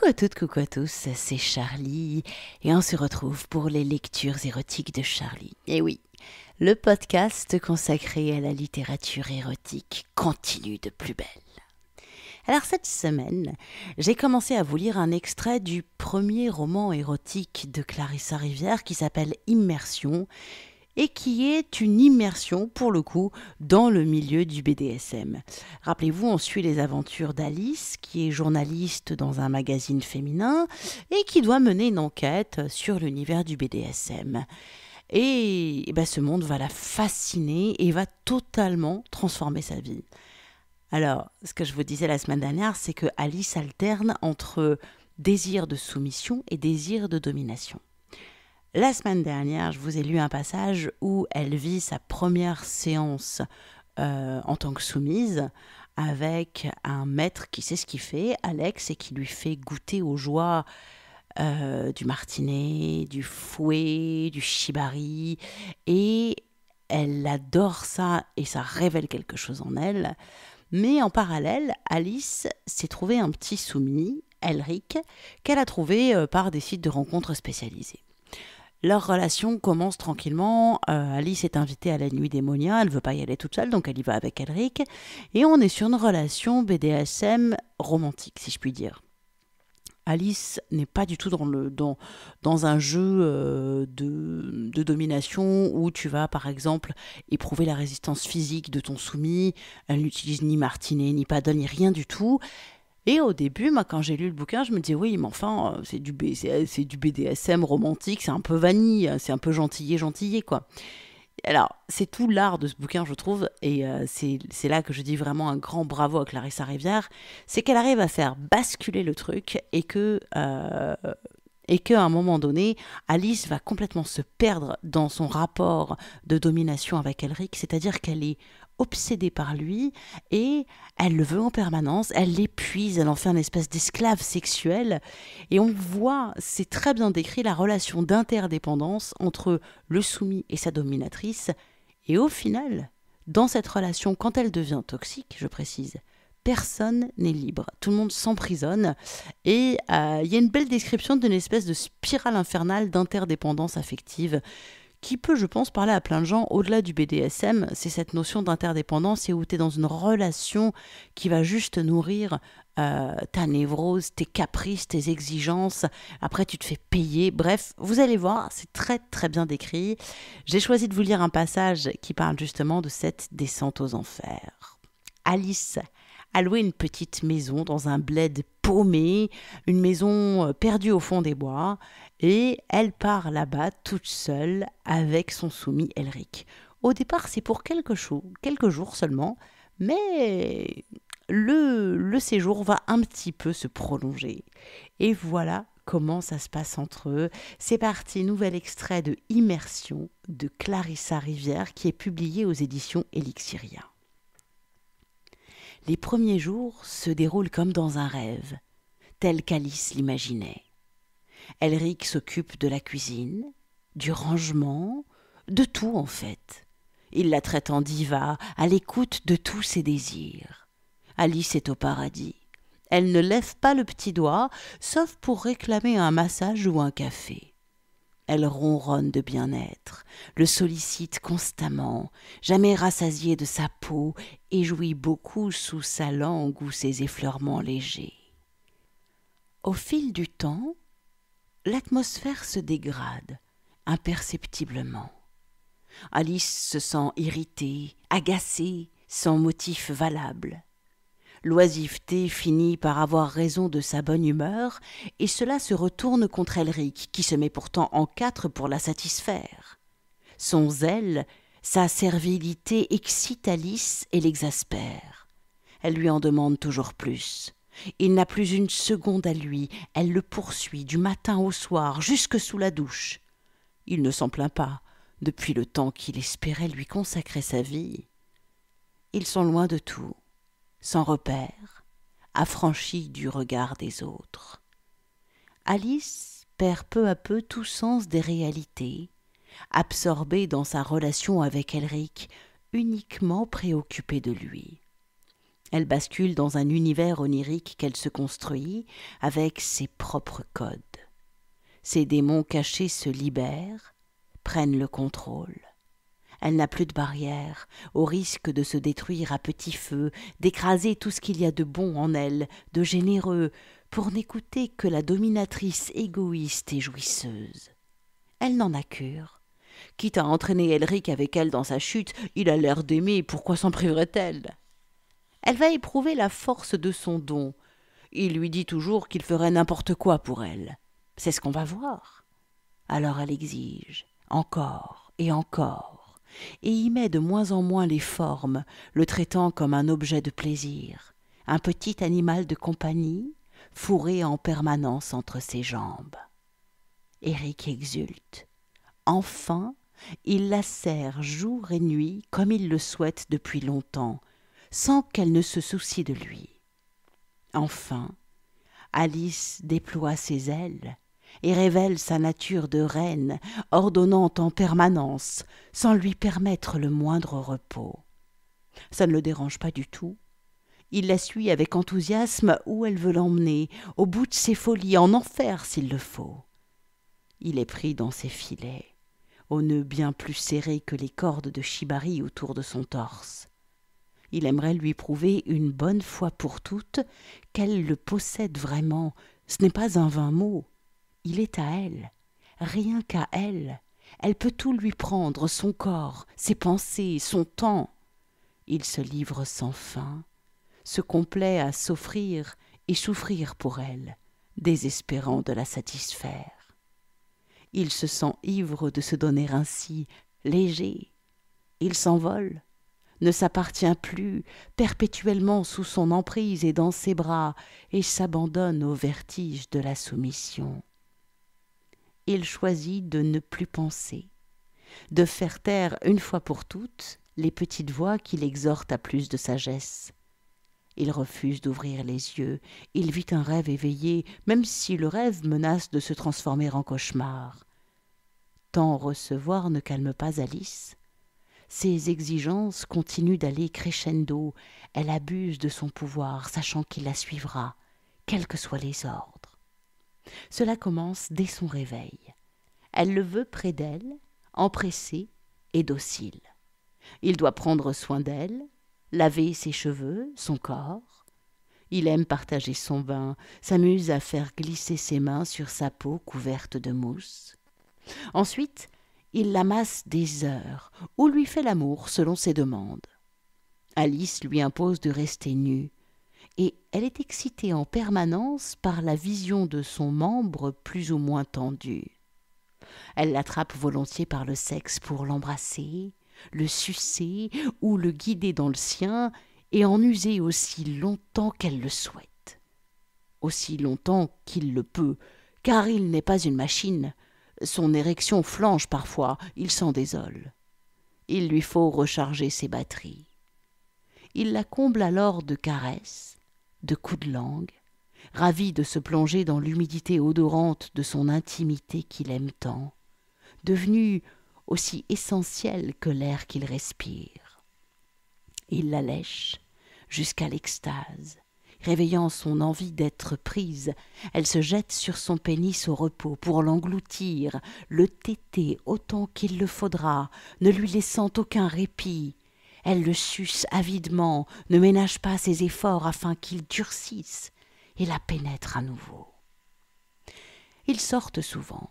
Coucou à toutes, coucou à tous, c'est Charlie et on se retrouve pour les lectures érotiques de Charlie. Et eh oui, le podcast consacré à la littérature érotique continue de plus belle. Alors cette semaine, j'ai commencé à vous lire un extrait du premier roman érotique de Clarissa Rivière qui s'appelle Immersion, et qui est une immersion, pour le coup, dans le milieu du BDSM. Rappelez-vous, on suit les aventures d'Alice, qui est journaliste dans un magazine féminin et qui doit mener une enquête sur l'univers du BDSM. Et, eh ben, ce monde va la fasciner et va totalement transformer sa vie. Alors, ce que je vous disais la semaine dernière, c'est que Alice alterne entre désir de soumission et désir de domination. La semaine dernière, je vous ai lu un passage où elle vit sa première séance euh, en tant que soumise avec un maître qui sait ce qu'il fait, Alex, et qui lui fait goûter aux joies euh, du martinet, du fouet, du shibari, et elle adore ça et ça révèle quelque chose en elle. Mais en parallèle, Alice s'est trouvé un petit soumis, Elric, qu'elle a trouvé euh, par des sites de rencontres spécialisés. Leur relation commence tranquillement. Euh, Alice est invitée à la nuit démonia. Elle veut pas y aller toute seule, donc elle y va avec Elric. Et on est sur une relation BDSM romantique, si je puis dire. Alice n'est pas du tout dans, le, dans, dans un jeu euh, de, de, domination où tu vas, par exemple, éprouver la résistance physique de ton soumis. Elle n'utilise ni martinet, ni paddle, ni rien du tout. Et au début, quand j'ai lu le bouquin, je me dis oui, mais enfin, euh, c'est du, du BDSM romantique, c'est un peu vanille, euh, c'est un peu gentillé, gentillé, quoi. Alors, c'est tout l'art de ce bouquin, je trouve, et euh, c'est là que je dis vraiment un grand bravo à Clarissa Rivière, c'est qu'elle arrive à faire basculer le truc et que... et qu'à un moment donné, Alice va complètement se perdre dans son rapport de domination avec Elric, c'est-à-dire qu'elle est obsédée par lui et elle le veut en permanence, elle l'épuise, elle en fait un espèce d'esclave sexuel et on voit, c'est très bien décrit, la relation d'interdépendance entre le soumis et sa dominatrice et au final, dans cette relation, quand elle devient toxique, je précise, personne n'est libre, tout le monde s'emprisonne et euh, il y a une belle description d'une espèce de spirale infernale d'interdépendance affective qui peut, je pense, parler à plein de gens au-delà du BDSM, c'est cette notion d'interdépendance et où tu es dans une relation qui va juste nourrir euh, ta névrose, tes caprices, tes exigences. Après, tu te fais payer. Bref, vous allez voir, c'est très très bien décrit. J'ai choisi de vous lire un passage qui parle justement de cette descente aux enfers. Alice à une petite maison dans un bled paumé, une maison euh, perdue au fond des bois, et elle part là-bas toute seule avec son soumis Elric. Au départ, c'est pour quelques, quelques jours seulement, mais le, le séjour va un petit peu se prolonger. Et voilà comment ça se passe entre eux. C'est parti, nouvel extrait de Immersion de Clarissa Rivière qui est publié aux éditions Elixiria. Les premiers jours se déroulent comme dans un rêve, tel qu'Alice l'imaginait. Elric s'occupe de la cuisine, du rangement, de tout en fait. Il la traite en diva, à l'écoute de tous ses désirs. Alice est au paradis. Elle ne lève pas le petit doigt, sauf pour réclamer un massage ou un café. Elle ronronne de bien-être, le sollicite constamment, jamais rassasiée de sa peau, et jouit beaucoup sous sa langue ou ses effleurements légers. Au fil du temps, l'atmosphère se dégrade, imperceptiblement. Alice se sent irritée, agacée, sans motif valable. L'oisiveté finit par avoir raison de sa bonne humeur, et cela se retourne contre Elric, qui se met pourtant en quatre pour la satisfaire. Son zèle, sa servilité excitent Alice et l'exaspère. Elle lui en demande toujours plus. Il n'a plus une seconde à lui, elle le poursuit du matin au soir, jusque sous la douche. Il ne s'en plaint pas, depuis le temps qu'il espérait lui consacrer sa vie. Ils sont loin de tout sans repère, affranchie du regard des autres. Alice perd peu à peu tout sens des réalités, absorbée dans sa relation avec Elric, uniquement préoccupée de lui. Elle bascule dans un univers onirique qu'elle se construit avec ses propres codes. Ses démons cachés se libèrent, prennent le contrôle. Elle n'a plus de barrière, au risque de se détruire à petit feu, d'écraser tout ce qu'il y a de bon en elle, de généreux, pour n'écouter que la dominatrice égoïste et jouisseuse. Elle n'en a cure. Quitte à entraîner Elric avec elle dans sa chute, il a l'air d'aimer, pourquoi s'en priverait-elle Elle va éprouver la force de son don. Il lui dit toujours qu'il ferait n'importe quoi pour elle. C'est ce qu'on va voir. Alors elle exige, encore et encore et y met de moins en moins les formes, le traitant comme un objet de plaisir, un petit animal de compagnie, fourré en permanence entre ses jambes. Éric exulte. Enfin, il la serre jour et nuit comme il le souhaite depuis longtemps, sans qu'elle ne se soucie de lui. Enfin, Alice déploie ses ailes, et révèle sa nature de reine, ordonnant en permanence, sans lui permettre le moindre repos. Ça ne le dérange pas du tout. Il la suit avec enthousiasme où elle veut l'emmener, au bout de ses folies, en enfer s'il le faut. Il est pris dans ses filets, aux nœuds bien plus serrés que les cordes de Shibari autour de son torse. Il aimerait lui prouver une bonne fois pour toutes qu'elle le possède vraiment, ce n'est pas un vain mot. Il est à elle, rien qu'à elle. Elle peut tout lui prendre, son corps, ses pensées, son temps. Il se livre sans fin, se complaît à s'offrir et souffrir pour elle, désespérant de la satisfaire. Il se sent ivre de se donner ainsi, léger. Il s'envole, ne s'appartient plus, perpétuellement sous son emprise et dans ses bras, et s'abandonne au vertige de la soumission il choisit de ne plus penser, de faire taire une fois pour toutes les petites voix qui l'exhortent à plus de sagesse. Il refuse d'ouvrir les yeux, il vit un rêve éveillé, même si le rêve menace de se transformer en cauchemar. Tant recevoir ne calme pas Alice. Ses exigences continuent d'aller crescendo, elle abuse de son pouvoir, sachant qu'il la suivra, quels que soient les ordres. Cela commence dès son réveil. Elle le veut près d'elle, empressé et docile. Il doit prendre soin d'elle, laver ses cheveux, son corps. Il aime partager son bain, s'amuse à faire glisser ses mains sur sa peau couverte de mousse. Ensuite, il l'amasse des heures, ou lui fait l'amour selon ses demandes. Alice lui impose de rester nue, et elle est excitée en permanence par la vision de son membre plus ou moins tendu. Elle l'attrape volontiers par le sexe pour l'embrasser, le sucer ou le guider dans le sien, et en user aussi longtemps qu'elle le souhaite. Aussi longtemps qu'il le peut, car il n'est pas une machine. Son érection flanche parfois, il s'en désole. Il lui faut recharger ses batteries. Il la comble alors de caresses, de coups de langue, ravi de se plonger dans l'humidité odorante de son intimité qu'il aime tant, devenue aussi essentielle que l'air qu'il respire. Il la lèche jusqu'à l'extase, réveillant son envie d'être prise, elle se jette sur son pénis au repos pour l'engloutir, le téter autant qu'il le faudra, ne lui laissant aucun répit, elle le suce avidement, ne ménage pas ses efforts afin qu'il durcisse et la pénètre à nouveau. Ils sortent souvent.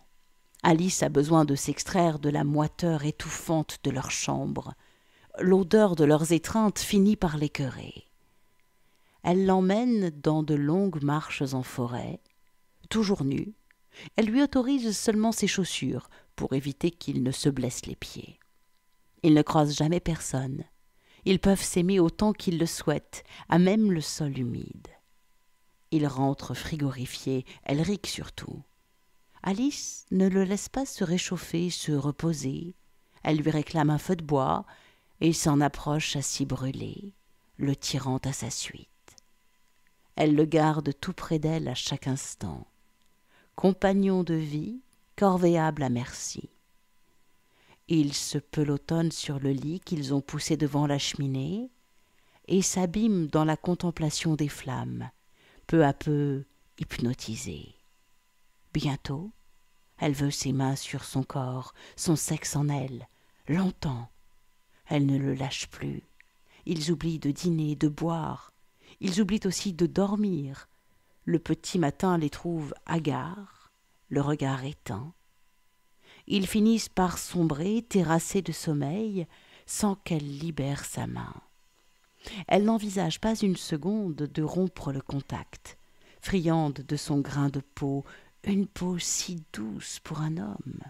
Alice a besoin de s'extraire de la moiteur étouffante de leur chambre. L'odeur de leurs étreintes finit par l'écœurer. Elle l'emmène dans de longues marches en forêt, toujours nue. Elle lui autorise seulement ses chaussures pour éviter qu'il ne se blesse les pieds. Il ne croise jamais personne. Ils peuvent s'aimer autant qu'ils le souhaitent, à même le sol humide. Il rentre frigorifié, Elric surtout. Alice ne le laisse pas se réchauffer, se reposer. Elle lui réclame un feu de bois et s'en approche à s'y brûler, le tirant à sa suite. Elle le garde tout près d'elle à chaque instant. Compagnon de vie, corvéable à merci. Ils se pelotonnent sur le lit qu'ils ont poussé devant la cheminée et s'abîment dans la contemplation des flammes, peu à peu hypnotisés. Bientôt, elle veut ses mains sur son corps, son sexe en elle, longtemps. Elle ne le lâche plus. Ils oublient de dîner, de boire. Ils oublient aussi de dormir. Le petit matin les trouve hagards, le regard éteint, ils finissent par sombrer, terrassés de sommeil, sans qu'elle libère sa main. Elle n'envisage pas une seconde de rompre le contact, friande de son grain de peau, une peau si douce pour un homme.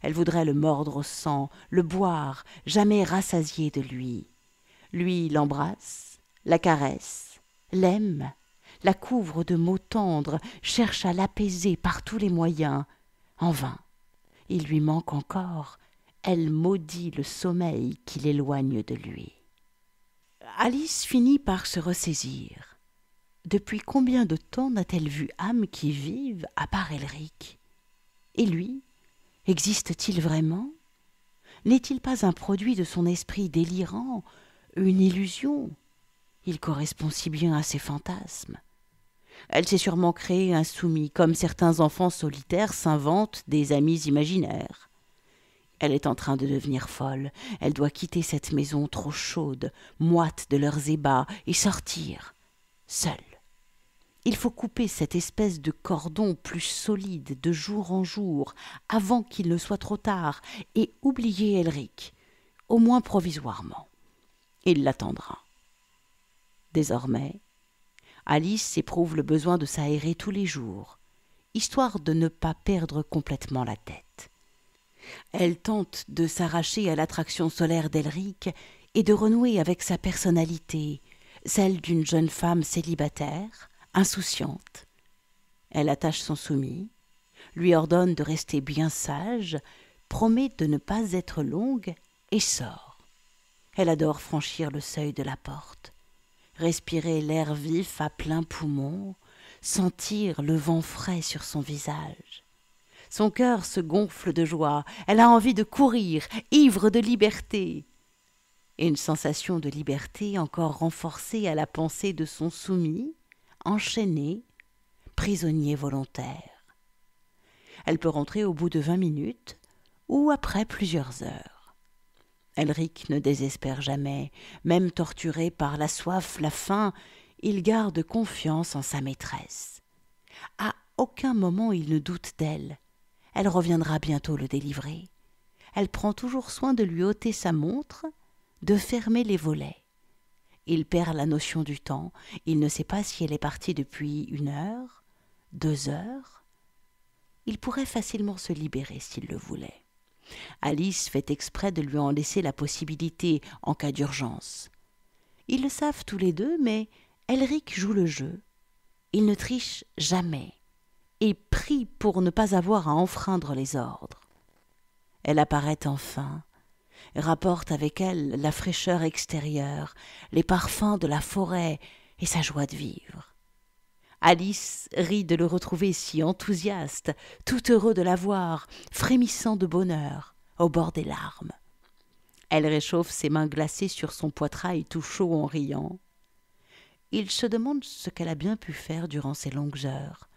Elle voudrait le mordre au sang, le boire, jamais rassasiée de lui. Lui l'embrasse, la caresse, l'aime, la couvre de mots tendres, cherche à l'apaiser par tous les moyens. En vain il lui manque encore. Elle maudit le sommeil qui l'éloigne de lui. Alice finit par se ressaisir. Depuis combien de temps n'a-t-elle vu âme qui vive à part Elric Et lui Existe-t-il vraiment N'est-il pas un produit de son esprit délirant, une illusion Il correspond si bien à ses fantasmes. Elle s'est sûrement créée insoumise, comme certains enfants solitaires s'inventent des amis imaginaires. Elle est en train de devenir folle. Elle doit quitter cette maison trop chaude, moite de leurs ébats, et sortir, seule. Il faut couper cette espèce de cordon plus solide de jour en jour, avant qu'il ne soit trop tard, et oublier Elric, au moins provisoirement. Il l'attendra. Désormais, Alice éprouve le besoin de s'aérer tous les jours, histoire de ne pas perdre complètement la tête. Elle tente de s'arracher à l'attraction solaire d'Elric et de renouer avec sa personnalité, celle d'une jeune femme célibataire, insouciante. Elle attache son soumis, lui ordonne de rester bien sage, promet de ne pas être longue et sort. Elle adore franchir le seuil de la porte, respirer l'air vif à plein poumon, sentir le vent frais sur son visage. Son cœur se gonfle de joie, elle a envie de courir, ivre de liberté. Et une sensation de liberté encore renforcée à la pensée de son soumis, enchaîné, prisonnier volontaire. Elle peut rentrer au bout de vingt minutes ou après plusieurs heures. Elric ne désespère jamais, même torturé par la soif, la faim, il garde confiance en sa maîtresse. À aucun moment il ne doute d'elle. Elle reviendra bientôt le délivrer. Elle prend toujours soin de lui ôter sa montre, de fermer les volets. Il perd la notion du temps, il ne sait pas si elle est partie depuis une heure, deux heures. Il pourrait facilement se libérer s'il le voulait. Alice fait exprès de lui en laisser la possibilité en cas d'urgence. Ils le savent tous les deux, mais Elric joue le jeu. Il ne triche jamais et prie pour ne pas avoir à enfreindre les ordres. Elle apparaît enfin, rapporte avec elle la fraîcheur extérieure, les parfums de la forêt et sa joie de vivre. Alice rit de le retrouver si enthousiaste, tout heureux de la voir, frémissant de bonheur, au bord des larmes. Elle réchauffe ses mains glacées sur son poitrail tout chaud en riant. Il se demande ce qu'elle a bien pu faire durant ces longues heures.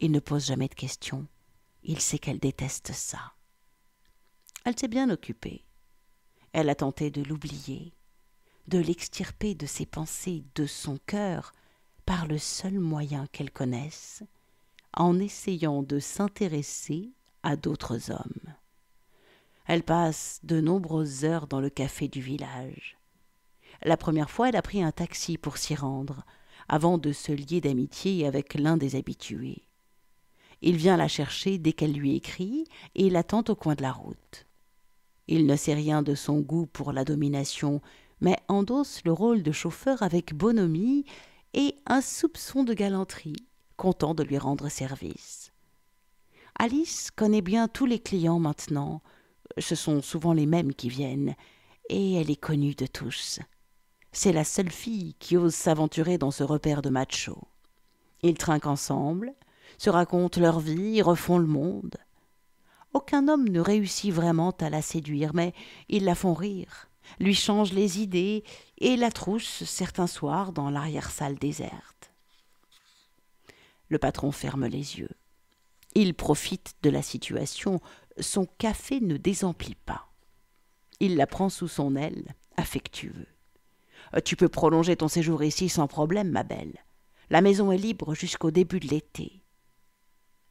Il ne pose jamais de questions. Il sait qu'elle déteste ça. Elle s'est bien occupée. Elle a tenté de l'oublier, de l'extirper de ses pensées, de son cœur, par le seul moyen qu'elle connaisse, en essayant de s'intéresser à d'autres hommes. Elle passe de nombreuses heures dans le café du village. La première fois, elle a pris un taxi pour s'y rendre, avant de se lier d'amitié avec l'un des habitués. Il vient la chercher dès qu'elle lui écrit et l'attend au coin de la route. Il ne sait rien de son goût pour la domination, mais endosse le rôle de chauffeur avec bonhomie et un soupçon de galanterie, content de lui rendre service. Alice connaît bien tous les clients maintenant, ce sont souvent les mêmes qui viennent, et elle est connue de tous. C'est la seule fille qui ose s'aventurer dans ce repère de machos. Ils trinquent ensemble, se racontent leur vie, refont le monde. Aucun homme ne réussit vraiment à la séduire, mais ils la font rire lui change les idées et la trousse certains soirs dans l'arrière-salle déserte. Le patron ferme les yeux. Il profite de la situation, son café ne désemplit pas. Il la prend sous son aile, affectueux. Euh, tu peux prolonger ton séjour ici sans problème, ma belle. La maison est libre jusqu'au début de l'été.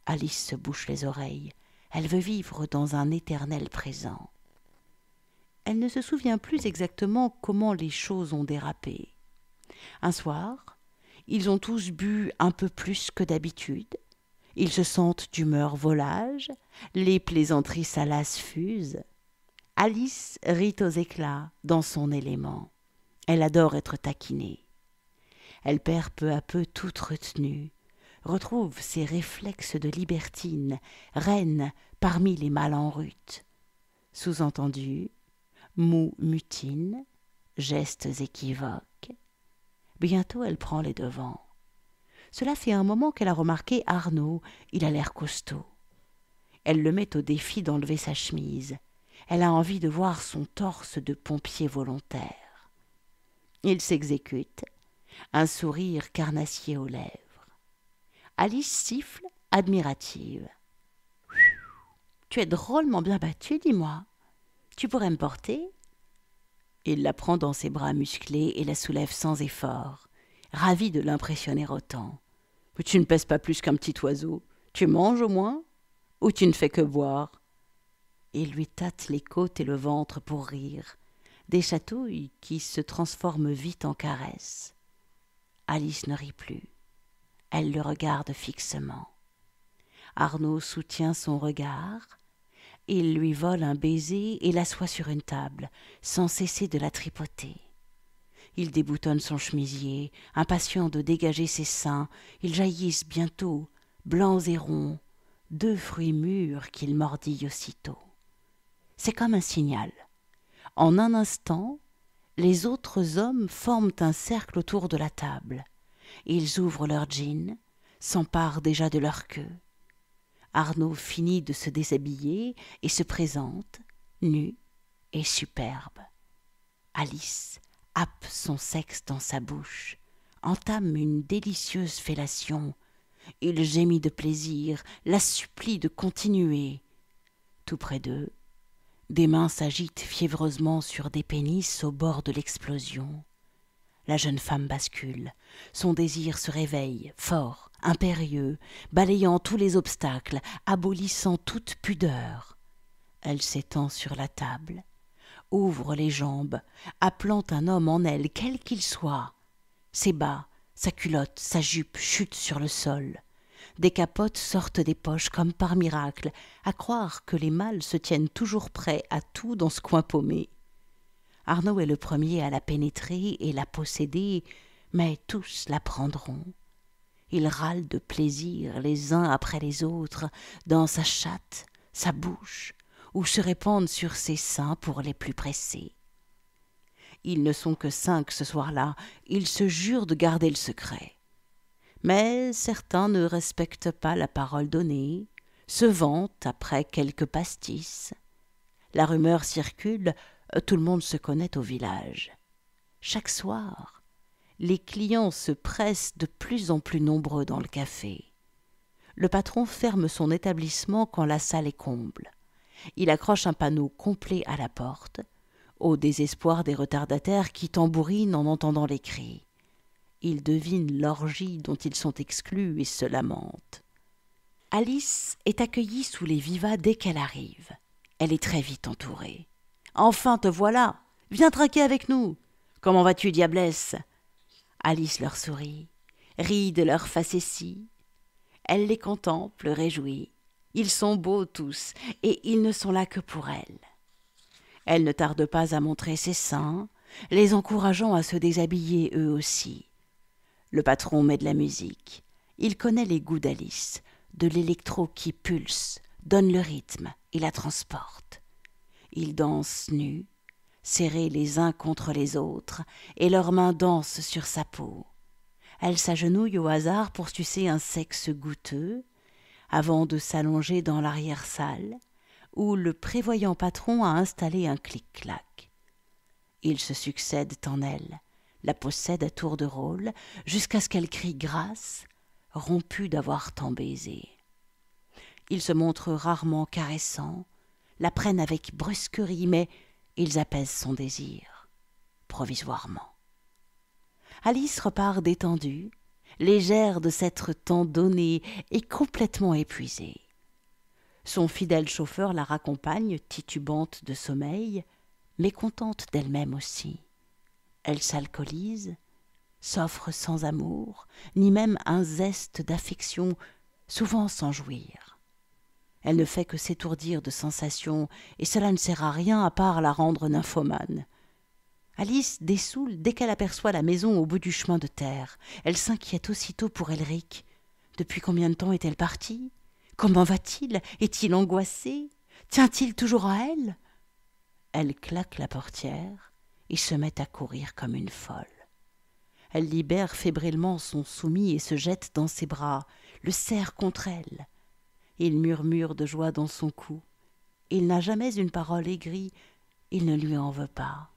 Alice se bouche les oreilles. Elle veut vivre dans un éternel présent elle ne se souvient plus exactement comment les choses ont dérapé. Un soir, ils ont tous bu un peu plus que d'habitude, ils se sentent d'humeur volage, les plaisanteries salaces fusent. Alice rit aux éclats dans son élément. Elle adore être taquinée. Elle perd peu à peu toute retenue, retrouve ses réflexes de libertine, reine parmi les mâles en rut. Sous-entendu, Mou mutine, gestes équivoques. Bientôt elle prend les devants. Cela fait un moment qu'elle a remarqué Arnaud, il a l'air costaud. Elle le met au défi d'enlever sa chemise. Elle a envie de voir son torse de pompier volontaire. Il s'exécute, un sourire carnassier aux lèvres. Alice siffle, admirative. Tu es drôlement bien battue, dis-moi. Tu pourrais me porter Il la prend dans ses bras musclés et la soulève sans effort, ravi de l'impressionner autant. Tu ne pèses pas plus qu'un petit oiseau. Tu manges au moins Ou tu ne fais que boire Il lui tâte les côtes et le ventre pour rire, des chatouilles qui se transforment vite en caresses. Alice ne rit plus. Elle le regarde fixement. Arnaud soutient son regard, il lui vole un baiser et l'assoit sur une table, sans cesser de la tripoter. Il déboutonne son chemisier, impatient de dégager ses seins, ils jaillissent bientôt, blancs et ronds, deux fruits mûrs qu'il mordille aussitôt. C'est comme un signal. En un instant, les autres hommes forment un cercle autour de la table. Ils ouvrent leurs jeans, s'emparent déjà de leur queue, Arnaud finit de se déshabiller et se présente, nu et superbe. Alice happe son sexe dans sa bouche, entame une délicieuse fellation. Il gémit de plaisir, la supplie de continuer. Tout près d'eux, des mains s'agitent fiévreusement sur des pénis au bord de l'explosion. La jeune femme bascule, son désir se réveille, fort, impérieux, balayant tous les obstacles, abolissant toute pudeur. Elle s'étend sur la table, ouvre les jambes, appelant un homme en elle, quel qu'il soit. Ses bas, sa culotte, sa jupe chutent sur le sol. Des capotes sortent des poches comme par miracle, à croire que les mâles se tiennent toujours prêts à tout dans ce coin paumé. Arnaud est le premier à la pénétrer et la posséder, mais tous la prendront. Ils râlent de plaisir les uns après les autres dans sa chatte, sa bouche, ou se répandent sur ses seins pour les plus pressés. Ils ne sont que cinq ce soir-là, ils se jurent de garder le secret. Mais certains ne respectent pas la parole donnée, se vantent après quelques pastis. La rumeur circule, tout le monde se connaît au village. Chaque soir, les clients se pressent de plus en plus nombreux dans le café. Le patron ferme son établissement quand la salle est comble. Il accroche un panneau complet à la porte, au désespoir des retardataires qui tambourinent en entendant les cris. Ils devinent l'orgie dont ils sont exclus et se lamentent. Alice est accueillie sous les vivas dès qu'elle arrive. Elle est très vite entourée. Enfin te voilà. Viens traquer avec nous. Comment vas tu, diablesse? Alice leur sourit, rit de leur facétie. Elle les contemple réjouie. Ils sont beaux tous, et ils ne sont là que pour elle. Elle ne tarde pas à montrer ses seins, les encourageant à se déshabiller eux aussi. Le patron met de la musique. Il connaît les goûts d'Alice, de l'électro qui pulse, donne le rythme et la transporte. Ils dansent nus, serrés les uns contre les autres, et leurs mains dansent sur sa peau. Elle s'agenouille au hasard pour sucer un sexe goûteux, avant de s'allonger dans l'arrière-salle, où le prévoyant patron a installé un clic-clac. Ils se succèdent en elle, la possèdent à tour de rôle, jusqu'à ce qu'elle crie grâce, rompue d'avoir tant baisé. Ils se montrent rarement caressants, la prennent avec brusquerie, mais ils apaisent son désir, provisoirement. Alice repart détendue, légère de s'être tant donnée et complètement épuisée. Son fidèle chauffeur la raccompagne, titubante de sommeil, mais contente d'elle-même aussi. Elle s'alcoolise, s'offre sans amour, ni même un zeste d'affection, souvent sans jouir. Elle ne fait que s'étourdir de sensations, et cela ne sert à rien à part la rendre nymphomane. Alice dessoule dès qu'elle aperçoit la maison au bout du chemin de terre. Elle s'inquiète aussitôt pour Elric. Depuis combien de temps est-elle partie Comment va-t-il Est-il angoissé Tient-il toujours à elle Elle claque la portière et se met à courir comme une folle. Elle libère fébrilement son soumis et se jette dans ses bras, le serre contre elle il murmure de joie dans son cou. Il n'a jamais une parole aigrie, il ne lui en veut pas.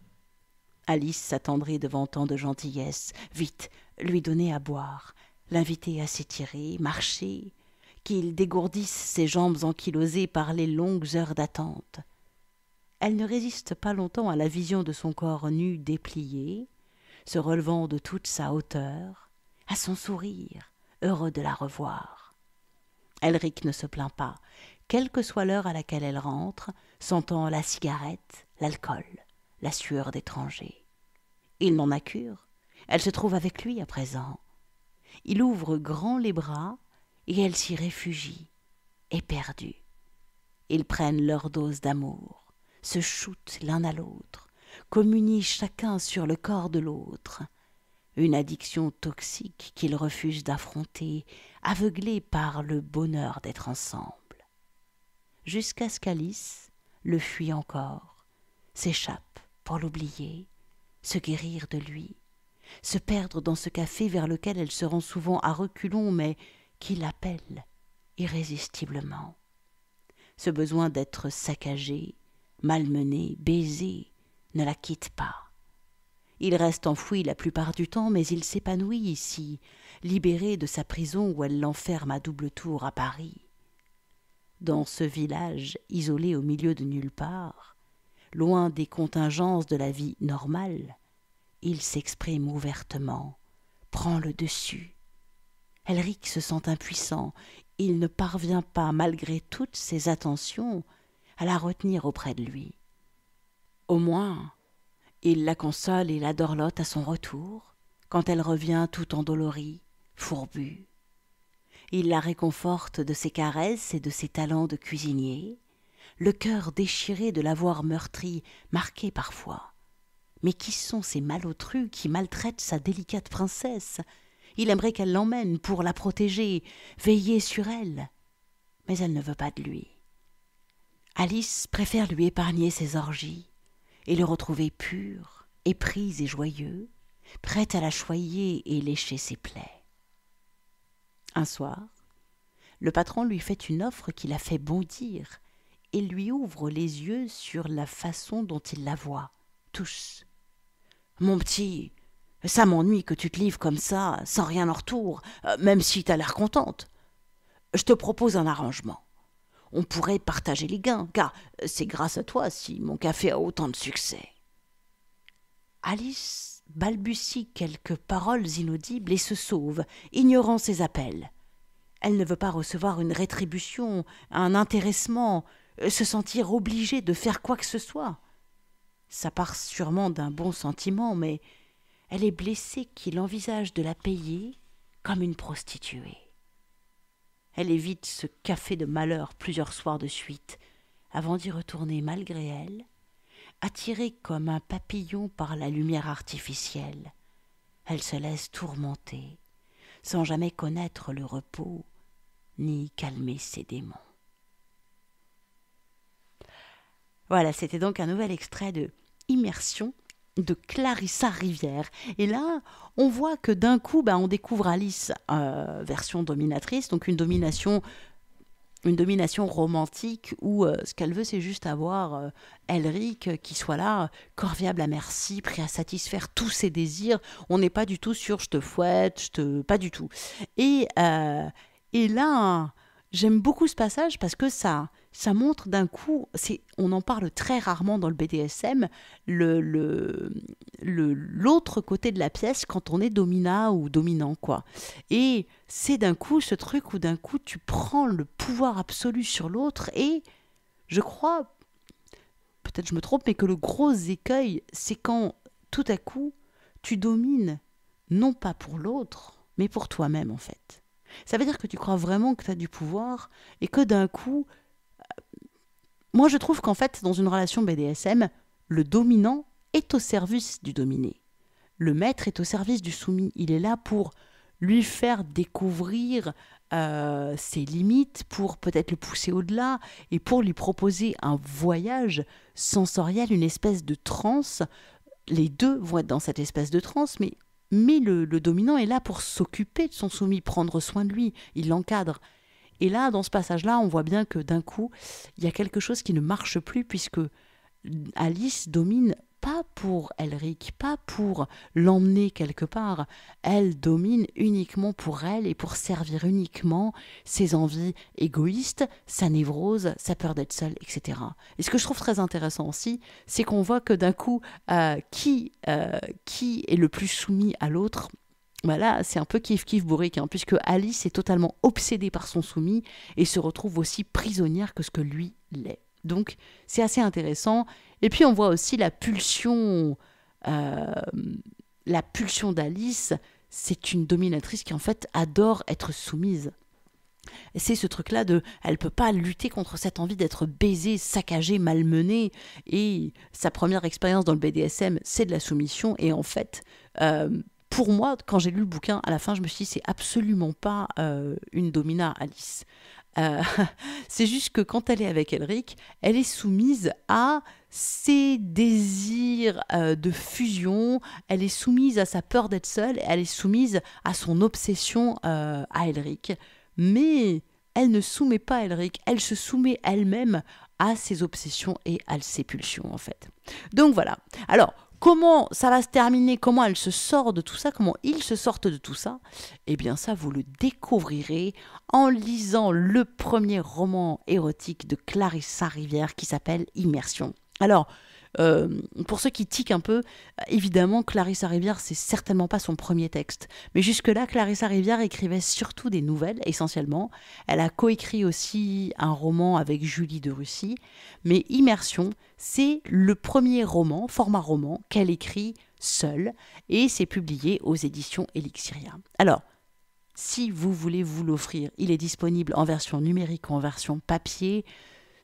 Alice s'attendrit devant tant de gentillesse. Vite, lui donner à boire, l'inviter à s'étirer, marcher, qu'il dégourdisse ses jambes ankylosées par les longues heures d'attente. Elle ne résiste pas longtemps à la vision de son corps nu déplié, se relevant de toute sa hauteur, à son sourire, heureux de la revoir. Elric ne se plaint pas, quelle que soit l'heure à laquelle elle rentre, sentant la cigarette, l'alcool, la sueur d'étranger. Il n'en a cure, elle se trouve avec lui à présent. Il ouvre grand les bras et elle s'y réfugie, éperdue. Ils prennent leur dose d'amour, se shootent l'un à l'autre, communient chacun sur le corps de l'autre. Une addiction toxique qu'ils refusent d'affronter Aveuglée par le bonheur d'être ensemble. Jusqu'à ce qu'Alice le fuit encore, s'échappe pour l'oublier, se guérir de lui, se perdre dans ce café vers lequel elle se rend souvent à reculons, mais qui l'appelle irrésistiblement. Ce besoin d'être saccagée, malmenée, baisée, ne la quitte pas. Il reste enfoui la plupart du temps, mais il s'épanouit ici, libéré de sa prison où elle l'enferme à double tour à Paris. Dans ce village, isolé au milieu de nulle part, loin des contingences de la vie normale, il s'exprime ouvertement, prend le dessus. Elric se sent impuissant, il ne parvient pas, malgré toutes ses attentions, à la retenir auprès de lui. Au moins, il la console et la dorlote à son retour, quand elle revient tout endolorie, fourbue. Il la réconforte de ses caresses et de ses talents de cuisinier, le cœur déchiré de l'avoir meurtrie, marqué parfois. Mais qui sont ces malotrus qui maltraitent sa délicate princesse Il aimerait qu'elle l'emmène pour la protéger, veiller sur elle. Mais elle ne veut pas de lui. Alice préfère lui épargner ses orgies, et le retrouver pur, épris et joyeux, prêt à la choyer et lécher ses plaies. Un soir, le patron lui fait une offre qui la fait bondir et lui ouvre les yeux sur la façon dont il la voit, tous. Mon petit, ça m'ennuie que tu te livres comme ça, sans rien en retour, euh, même si t'as l'air contente. Je te propose un arrangement on pourrait partager les gains, car euh, c'est grâce à toi si mon café a autant de succès. Alice balbutie quelques paroles inaudibles et se sauve, ignorant ses appels. Elle ne veut pas recevoir une rétribution, un intéressement, euh, se sentir obligée de faire quoi que ce soit. Ça part sûrement d'un bon sentiment, mais elle est blessée qu'il envisage de la payer comme une prostituée. Elle évite ce café de malheur plusieurs soirs de suite, avant d'y retourner malgré elle, attirée comme un papillon par la lumière artificielle. Elle se laisse tourmenter, sans jamais connaître le repos, ni calmer ses démons. Voilà, c'était donc un nouvel extrait de Immersion de Clarissa Rivière. Et là, on voit que d'un coup, bah, on découvre Alice euh, version dominatrice, donc une domination, une domination romantique où euh, ce qu'elle veut, c'est juste avoir euh, Elric qui soit là, corviable à merci, prêt à satisfaire tous ses désirs. On n'est pas du tout sur je te fouette, je te. pas du tout. Et, et là. J'aime beaucoup ce passage parce que ça, ça montre d'un coup, c'est, on en parle très rarement dans le BDSM, le, le, l'autre côté de la pièce quand on est domina ou dominant, quoi. Et c'est d'un coup ce truc où d'un coup tu prends le pouvoir absolu sur l'autre et je crois, peut-être je me trompe, mais que le gros écueil, c'est quand tout à coup tu domines non pas pour l'autre, mais pour toi-même en fait. Ça veut dire que tu crois vraiment que tu as du pouvoir et que d'un coup... Euh, moi, je trouve qu'en fait, dans une relation BDSM, le dominant est au service du dominé. Le maître est au service du soumis. Il est là pour lui faire découvrir euh, ses limites, pour peut-être le pousser au-delà et pour lui proposer un voyage sensoriel, une espèce de transe. Les deux vont être dans cette espèce de transe, mais mais le, dominant est là pour s'occuper de son soumis, prendre soin de lui, il l'encadre. Et là, dans ce passage-là, on voit bien que d'un coup, il y a quelque chose qui ne marche plus puisque Alice domine pas pour Elric, pas pour l'emmener quelque part. Elle domine uniquement pour elle et pour servir uniquement ses envies égoïstes, sa névrose, sa peur d'être seule, etc. Et ce que je trouve très intéressant aussi, c'est qu'on voit que d'un coup, euh, qui, euh, qui est le plus soumis à l'autre voilà, bah c'est un peu kiff-kiff bourrique, hein, puisque Alice est totalement obsédée par son soumis et se retrouve aussi prisonnière que ce que lui l'est. Donc c'est assez intéressant et puis on voit aussi la pulsion, euh, la pulsion d'Alice. C'est une dominatrice qui en fait adore être soumise. c'est ce truc-là de, elle peut pas lutter contre cette envie d'être baisée, saccagée, malmenée. Et sa première expérience dans le BDSM, c'est de la soumission. Et en fait, euh, pour moi, quand j'ai lu le bouquin, à la fin, je me suis dit, c'est absolument pas euh, une domina, Alice. Euh, c'est juste que quand elle est avec Elric, elle est soumise à ses désirs euh, de fusion, elle est soumise à sa peur d'être seule, elle est soumise à son obsession euh, à Elric. Mais elle ne soumet pas Elric, elle se soumet elle-même à ses obsessions et à ses pulsions en fait. Donc voilà. Alors, Comment ça va se terminer, comment elle se sort de tout ça, comment ils se sortent de tout ça, eh bien ça, vous le découvrirez en lisant le premier roman érotique de Clarissa Rivière qui s'appelle Immersion. Alors, euh, pour ceux qui tiquent un peu, évidemment, Clarissa Rivière, c'est certainement pas son premier texte. Mais jusque-là, Clarissa Rivière écrivait surtout des nouvelles, essentiellement. Elle a coécrit aussi un roman avec Julie de Russie. Mais Immersion, c'est le premier roman, format roman, qu'elle écrit seule. Et c'est publié aux éditions Elixiria. Alors, si vous voulez vous l'offrir, il est disponible en version numérique ou en version papier.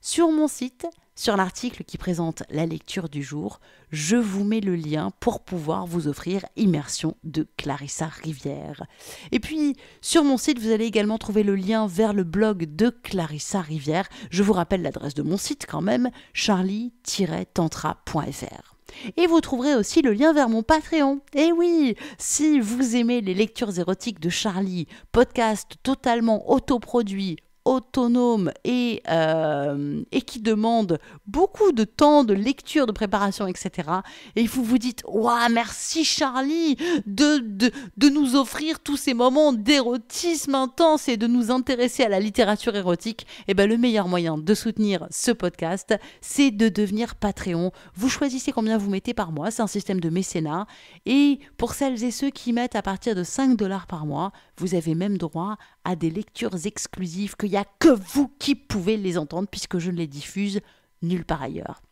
Sur mon site, sur l'article qui présente la lecture du jour, je vous mets le lien pour pouvoir vous offrir Immersion de Clarissa Rivière. Et puis, sur mon site, vous allez également trouver le lien vers le blog de Clarissa Rivière. Je vous rappelle l'adresse de mon site quand même, charlie-tantra.fr. Et vous trouverez aussi le lien vers mon Patreon. Et eh oui, si vous aimez les lectures érotiques de Charlie, podcast totalement autoproduit, autonome et, euh, et qui demande beaucoup de temps de lecture, de préparation, etc. Et vous vous dites, waouh, merci Charlie de, de, nous offrir tous ces moments d'érotisme intense et de nous intéresser à la littérature érotique. Et eh bien, le meilleur moyen de soutenir ce podcast, c'est de devenir Patreon. Vous choisissez combien vous mettez par mois, c'est un système de mécénat. Et pour celles et ceux qui mettent à partir de 5 dollars par mois, vous avez même droit à des lectures exclusives, qu'il n'y a que vous qui pouvez les entendre puisque je ne les diffuse nulle part ailleurs.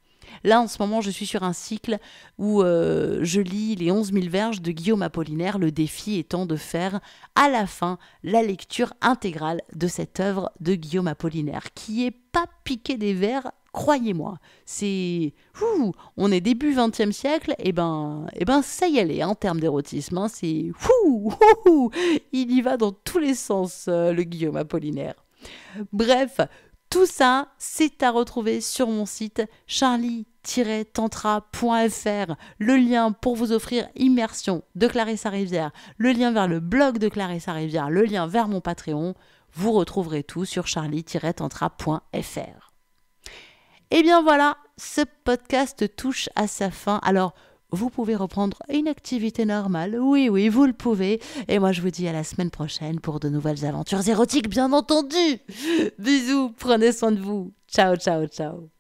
Là, en ce moment, je suis sur un cycle où euh, je lis les 11 000 verges de Guillaume Apollinaire, le défi étant de faire à la fin la lecture intégrale de cette œuvre de Guillaume Apollinaire, qui est pas piqué des vers Croyez-moi, c'est. On est début 20e siècle, et eh ben, et eh ben ça y est, hein, en termes d'érotisme, hein, c'est. Il y va dans tous les sens, euh, le Guillaume Apollinaire. Bref, tout ça, c'est à retrouver sur mon site charlie-tantra.fr. Le lien pour vous offrir Immersion de Clarissa Rivière, le lien vers le blog de Clarissa Rivière, le lien vers mon Patreon. Vous retrouverez tout sur charlie-tantra.fr. Et eh bien voilà, ce podcast touche à sa fin. Alors, vous pouvez reprendre une activité normale. Oui, oui, vous le pouvez. Et moi, je vous dis à la semaine prochaine pour de nouvelles aventures érotiques, bien entendu. Bisous, prenez soin de vous. Ciao, ciao, ciao.